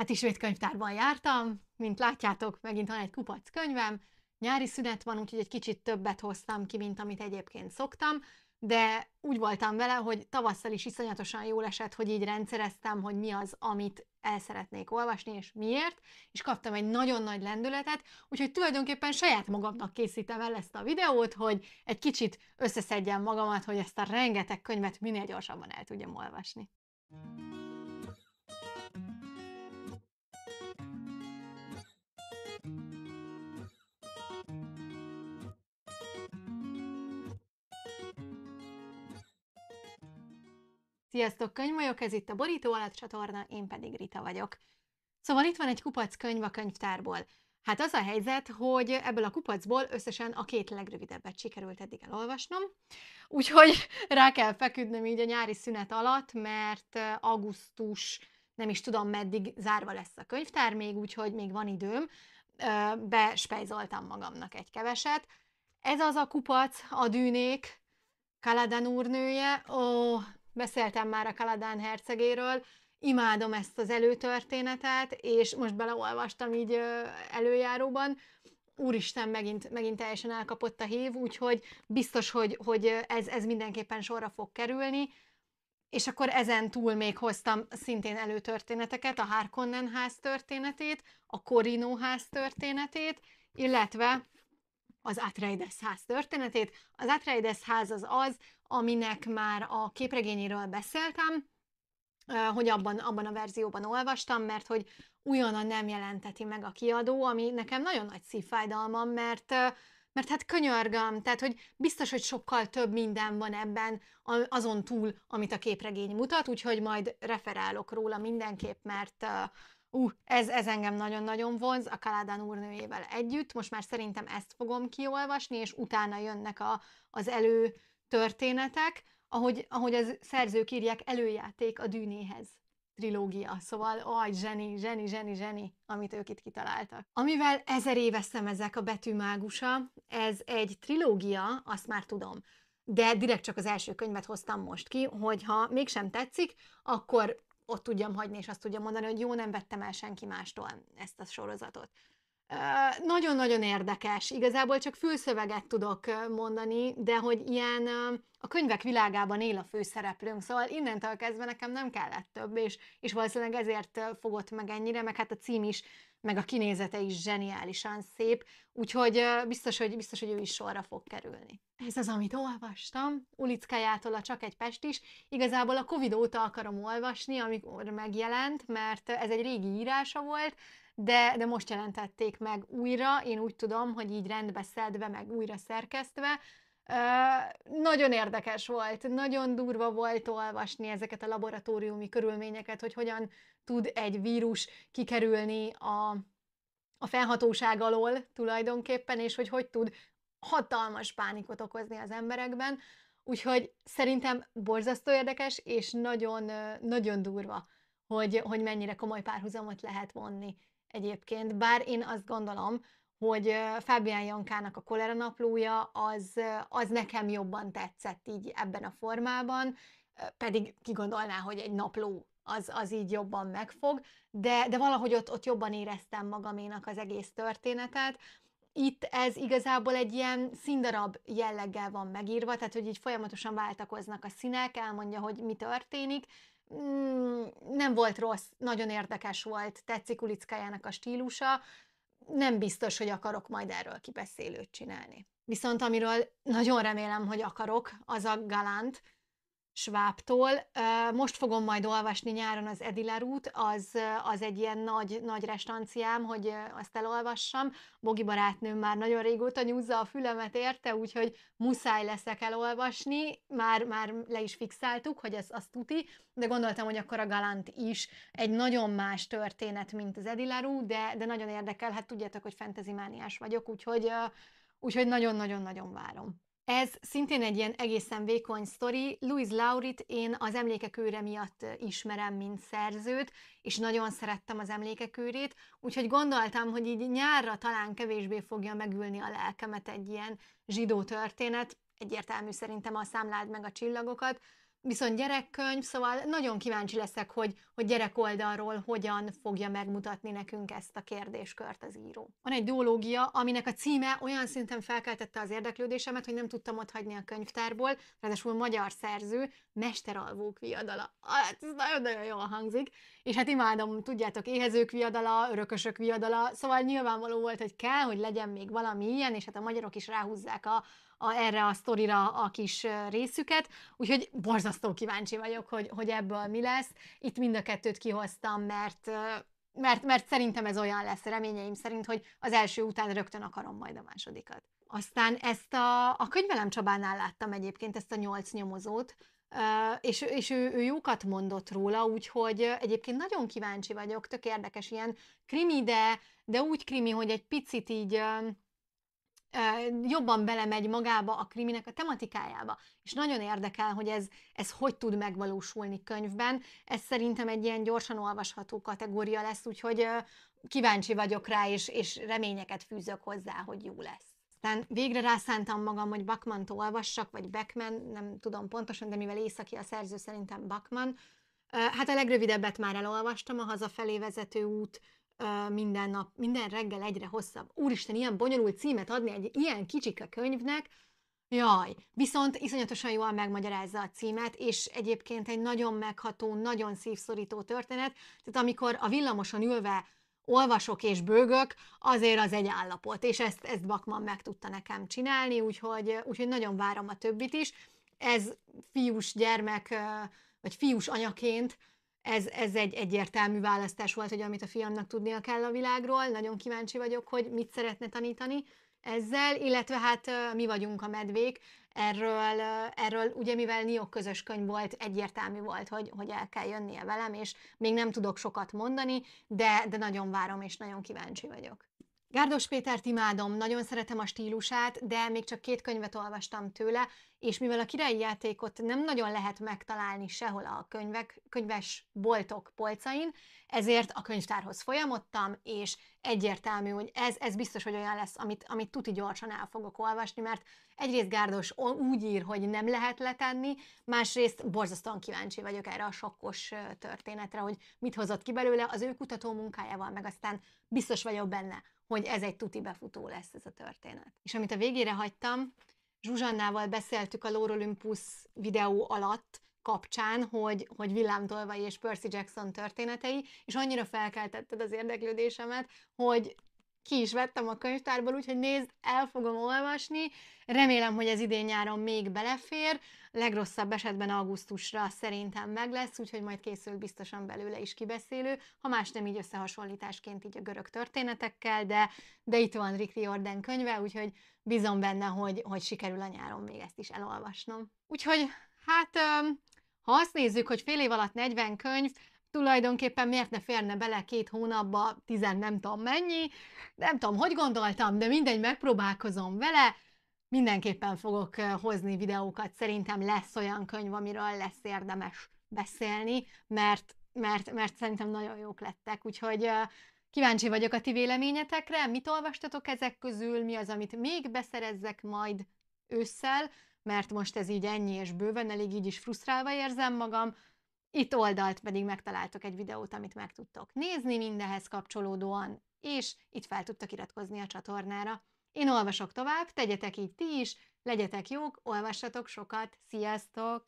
Hát ismét könyvtárban jártam, mint látjátok, megint van egy kupac könyvem, nyári szünet van, úgyhogy egy kicsit többet hoztam ki, mint amit egyébként szoktam, de úgy voltam vele, hogy tavasszal is iszonyatosan jól esett, hogy így rendszereztem, hogy mi az, amit el szeretnék olvasni, és miért, és kaptam egy nagyon nagy lendületet, úgyhogy tulajdonképpen saját magamnak készítem el ezt a videót, hogy egy kicsit összeszedjem magamat, hogy ezt a rengeteg könyvet minél gyorsabban el tudjam olvasni. Sziasztok, könyv vagyok, ez itt a Borító alatt csatorna, én pedig Rita vagyok. Szóval itt van egy kupac könyv a könyvtárból. Hát az a helyzet, hogy ebből a kupacból összesen a két legrövidebbet sikerült eddig elolvasnom, úgyhogy rá kell feküdnöm így a nyári szünet alatt, mert augusztus nem is tudom meddig zárva lesz a könyvtár még, úgyhogy még van időm, bespejzoltam magamnak egy keveset. Ez az a kupac, a dűnék, Kaladan úrnője, ó, Beszéltem már a Kaladán hercegéről, imádom ezt az előtörténetet, és most beleolvastam így előjáróban, úristen, megint, megint teljesen elkapott a hív, úgyhogy biztos, hogy, hogy ez, ez mindenképpen sorra fog kerülni. És akkor ezen túl még hoztam szintén előtörténeteket, a Harkonnen ház történetét, a Corino ház történetét, illetve az Atreides ház történetét. Az Atreides ház az az, aminek már a képregényéről beszéltem, hogy abban, abban a verzióban olvastam, mert hogy újonnan nem jelenteti meg a kiadó, ami nekem nagyon nagy szívfájdalmam, mert mert hát könyörgöm, tehát hogy biztos, hogy sokkal több minden van ebben azon túl, amit a képregény mutat, úgyhogy majd referálok róla mindenképp, mert uh, ez, ez engem nagyon-nagyon vonz a Kaládán úrnőjével együtt. Most már szerintem ezt fogom kiolvasni, és utána jönnek a, az elő történetek, ahogy, ahogy az szerzők írják, előjáték a dűnéhez trilógia. Szóval, aj, zseni, zseni, zseni, zseni, amit ők itt kitaláltak. Amivel ezer éve szemezek a betűmágusa, ez egy trilógia, azt már tudom. De direkt csak az első könyvet hoztam most ki, hogy ha mégsem tetszik, akkor ott tudjam hagyni, és azt tudjam mondani, hogy jó, nem vettem el senki mástól ezt a sorozatot. Nagyon-nagyon érdekes. Igazából csak fülszöveget tudok mondani, de hogy ilyen a könyvek világában él a főszereplőnk, szóval innentől kezdve nekem nem kellett több, és, és valószínűleg ezért fogott meg ennyire, meg hát a cím is, meg a kinézete is zseniálisan szép, úgyhogy biztos, hogy, biztos, hogy ő is sorra fog kerülni. Ez az, amit olvastam, Ulickájától a Csak egy Pest is. Igazából a Covid óta akarom olvasni, amikor megjelent, mert ez egy régi írása volt, de, de most jelentették meg újra, én úgy tudom, hogy így rendbe szedve, meg újra szerkesztve. Uh, nagyon érdekes volt, nagyon durva volt olvasni ezeket a laboratóriumi körülményeket, hogy hogyan tud egy vírus kikerülni a, a felhatóság alól tulajdonképpen, és hogy hogy tud hatalmas pánikot okozni az emberekben. Úgyhogy szerintem borzasztó érdekes, és nagyon, nagyon durva, hogy, hogy mennyire komoly párhuzamot lehet vonni egyébként, bár én azt gondolom, hogy Fábián Jankának a kolera naplója az, az nekem jobban tetszett így ebben a formában, pedig ki gondolná, hogy egy napló az, az így jobban megfog, de, de valahogy ott, ott jobban éreztem magaménak az egész történetet. Itt ez igazából egy ilyen színdarab jelleggel van megírva, tehát hogy így folyamatosan váltakoznak a színek, elmondja, hogy mi történik, Mm, nem volt rossz, nagyon érdekes volt, tetszik Kulickájának a stílusa, nem biztos, hogy akarok majd erről kibeszélőt csinálni. Viszont amiről nagyon remélem, hogy akarok, az a Galant, Schwabtól. Most fogom majd olvasni nyáron az Edilerút, az, az egy ilyen nagy, nagy restanciám, hogy azt elolvassam. Bogi barátnőm már nagyon régóta nyúzza a fülemet érte, úgyhogy muszáj leszek elolvasni. Már, már le is fixáltuk, hogy ez azt tuti, de gondoltam, hogy akkor a Galant is egy nagyon más történet, mint az Edilárú, de, de nagyon érdekel. Hát tudjátok, hogy fentezimániás vagyok, úgyhogy Úgyhogy nagyon-nagyon-nagyon várom. Ez szintén egy ilyen egészen vékony sztori. Louis Laurit én az Emlékek őre miatt ismerem, mint szerzőt, és nagyon szerettem az Emlékek őrét, úgyhogy gondoltam, hogy így nyárra talán kevésbé fogja megülni a lelkemet egy ilyen zsidó történet. Egyértelmű szerintem a Számláld meg a csillagokat, Viszont gyerekkönyv, szóval nagyon kíváncsi leszek, hogy, hogy gyerek oldalról hogyan fogja megmutatni nekünk ezt a kérdéskört az író. Van egy duológia, aminek a címe olyan szinten felkeltette az érdeklődésemet, hogy nem tudtam otthagyni a könyvtárból, ráadásul magyar szerző, Mesteralvók viadala. Ah, hát, ez nagyon-nagyon jól hangzik, és hát imádom, tudjátok, éhezők viadala, örökösök viadala, szóval nyilvánvaló volt, hogy kell, hogy legyen még valami ilyen, és hát a magyarok is ráhúzzák a, a, erre a sztorira a kis részüket, úgyhogy borzasztó kíváncsi vagyok, hogy, hogy ebből mi lesz. Itt mind a kettőt kihoztam, mert mert, mert szerintem ez olyan lesz reményeim szerint, hogy az első után rögtön akarom majd a másodikat. Aztán ezt a, a könyvelem Csabánál láttam egyébként, ezt a nyolc nyomozót, és, és ő, ő jókat mondott róla, úgyhogy egyébként nagyon kíváncsi vagyok, tök érdekes ilyen krimi, de, de úgy krimi, hogy egy picit így jobban belemegy magába a kriminek a tematikájába. És nagyon érdekel, hogy ez, ez hogy tud megvalósulni könyvben. Ez szerintem egy ilyen gyorsan olvasható kategória lesz, úgyhogy kíváncsi vagyok rá, és, és reményeket fűzök hozzá, hogy jó lesz. Aztán végre rászántam magam, hogy Bakmant olvassak, vagy Beckman, nem tudom pontosan, de mivel északi a szerző, szerintem Bakman. Hát a legrövidebbet már elolvastam, a hazafelé vezető út, minden nap, minden reggel egyre hosszabb. Úristen, ilyen bonyolult címet adni egy ilyen kicsike könyvnek, Jaj, viszont iszonyatosan jól megmagyarázza a címet, és egyébként egy nagyon megható, nagyon szívszorító történet. Tehát amikor a villamoson ülve olvasok és bőgök, azért az egy állapot, és ezt, ezt Bakman meg tudta nekem csinálni, úgyhogy, úgyhogy nagyon várom a többit is. Ez fiús gyermek, vagy fiús anyaként ez, ez egy egyértelmű választás volt, hogy amit a fiamnak tudnia kell a világról, nagyon kíváncsi vagyok, hogy mit szeretne tanítani ezzel, illetve hát mi vagyunk a medvék, erről, erről ugye mivel Niok közös könyv volt, egyértelmű volt, hogy, hogy el kell jönnie velem, és még nem tudok sokat mondani, de, de nagyon várom, és nagyon kíváncsi vagyok. Gárdos Pétert imádom, nagyon szeretem a stílusát, de még csak két könyvet olvastam tőle, és mivel a királyi játékot nem nagyon lehet megtalálni sehol a könyvek, könyves boltok polcain, ezért a könyvtárhoz folyamodtam, és egyértelmű, hogy ez, ez biztos, hogy olyan lesz, amit, amit tuti gyorsan el fogok olvasni, mert egyrészt Gárdos úgy ír, hogy nem lehet letenni, másrészt borzasztóan kíváncsi vagyok erre a sokkos történetre, hogy mit hozott ki belőle az ő kutató munkájával, meg aztán biztos vagyok benne, hogy ez egy tuti befutó lesz ez a történet. És amit a végére hagytam, Zsuzsannával beszéltük a Lore Olympus videó alatt, kapcsán, hogy, hogy Tolvai és Percy Jackson történetei, és annyira felkeltetted az érdeklődésemet, hogy ki is vettem a könyvtárból, úgyhogy nézd, el fogom olvasni. Remélem, hogy ez idén nyáron még belefér. Legrosszabb esetben augusztusra szerintem meg lesz, úgyhogy majd készül biztosan belőle is kibeszélő, ha más nem így összehasonlításként így a görög történetekkel, de, de itt van Rick Riordan könyve, úgyhogy bízom benne, hogy, hogy sikerül a nyáron még ezt is elolvasnom. Úgyhogy hát ha azt nézzük, hogy fél év alatt 40 könyv, tulajdonképpen miért ne férne bele két hónapba, tizen nem tudom mennyi, nem tudom, hogy gondoltam, de mindegy, megpróbálkozom vele, mindenképpen fogok hozni videókat, szerintem lesz olyan könyv, amiről lesz érdemes beszélni, mert, mert, mert szerintem nagyon jók lettek, úgyhogy kíváncsi vagyok a ti véleményetekre, mit olvastatok ezek közül, mi az, amit még beszerezzek majd ősszel, mert most ez így ennyi és bőven, elég így is frusztrálva érzem magam, itt oldalt pedig megtaláltok egy videót, amit meg tudtok nézni mindenhez kapcsolódóan, és itt fel tudtok iratkozni a csatornára. Én olvasok tovább, tegyetek így ti is, legyetek jók, olvassatok sokat, sziasztok!